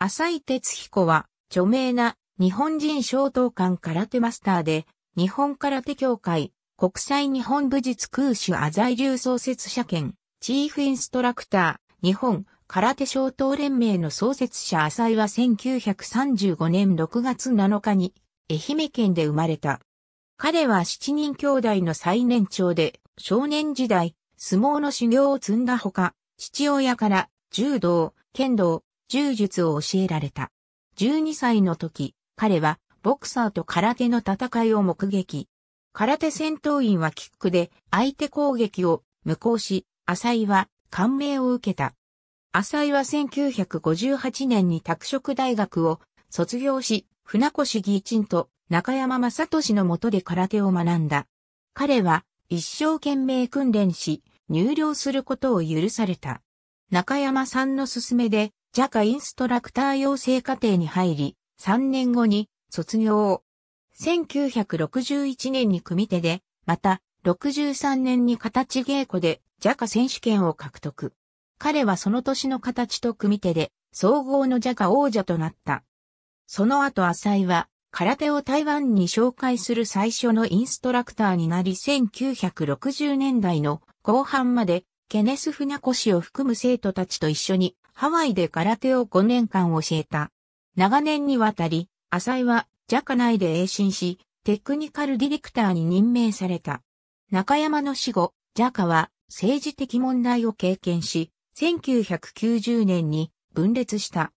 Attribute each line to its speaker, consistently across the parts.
Speaker 1: 浅井哲彦は、著名な日本人小東館空手マスターで、日本空手協会、国際日本武術空手浅井流創設者兼、チーフインストラクター、日本空手小東連盟の創設者浅井は1935年6月7日に、愛媛県で生まれた。彼は7人兄弟の最年長で、少年時代、相撲の修行を積んだほか、父親から柔道、剣道、柔術を教えられた。12歳の時、彼はボクサーと空手の戦いを目撃。空手戦闘員はキックで相手攻撃を無効し、浅井は感銘を受けた。浅井は1958年に拓殖大学を卒業し、船越義一と中山正俊のもとで空手を学んだ。彼は一生懸命訓練し、入寮することを許された。中山さんの勧めでジャカインストラクター養成課程に入り、3年後に卒業。1961年に組手で、また、63年に形稽古でジャカ選手権を獲得。彼はその年の形と組手で、総合のジャカ王者となった。その後浅井は、空手を台湾に紹介する最初のインストラクターになり1960年代の後半までケネス・フナコ氏を含む生徒たちと一緒にハワイで空手を5年間教えた。長年にわたり、浅井は、ジャカ内で栄進し、テクニカルディレクターに任命された。中山の死後、ジャカは政治的問題を経験し、1990年に分裂した。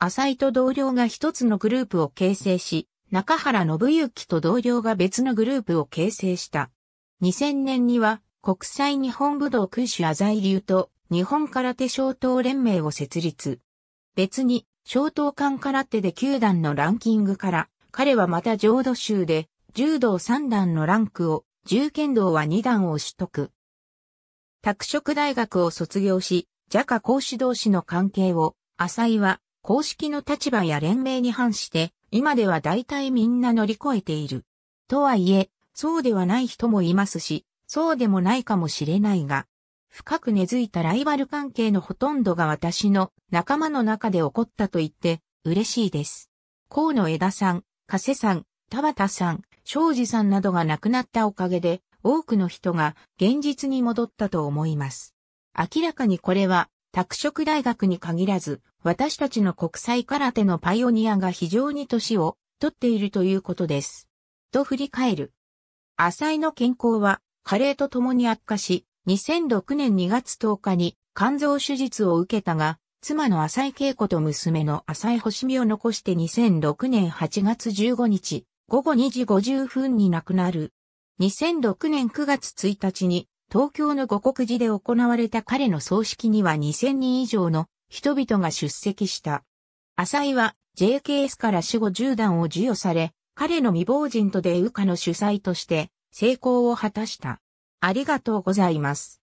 Speaker 1: 浅井と同僚が一つのグループを形成し、中原信之と同僚が別のグループを形成した。2000年には国際日本武道空手浅井流と日本空手小党連盟を設立。別に、小党間空手で9段のランキングから、彼はまた浄土宗で、柔道3段のランクを、重剣道は2段を取得。拓殖大学を卒業し、ジャ講師同士の関係を、浅井は公式の立場や連盟に反して、今では大体みんな乗り越えている。とはいえ、そうではない人もいますし、そうでもないかもしれないが、深く根付いたライバル関係のほとんどが私の仲間の中で起こったと言って嬉しいです。河野枝さん、加瀬さん、田畑さん、庄司さんなどが亡くなったおかげで多くの人が現実に戻ったと思います。明らかにこれは拓殖大学に限らず私たちの国際空手のパイオニアが非常に年を取っているということです。と振り返る。浅井の健康は加齢とともに悪化し、2006年2月10日に肝臓手術を受けたが、妻の浅井恵子と娘の浅井星美を残して2006年8月15日、午後2時50分に亡くなる。2006年9月1日に東京の五国寺で行われた彼の葬式には2000人以上の人々が出席した。浅井は JKS から死後10段を授与され、彼の未亡人とでウカの主催として成功を果たした。ありがとうございます。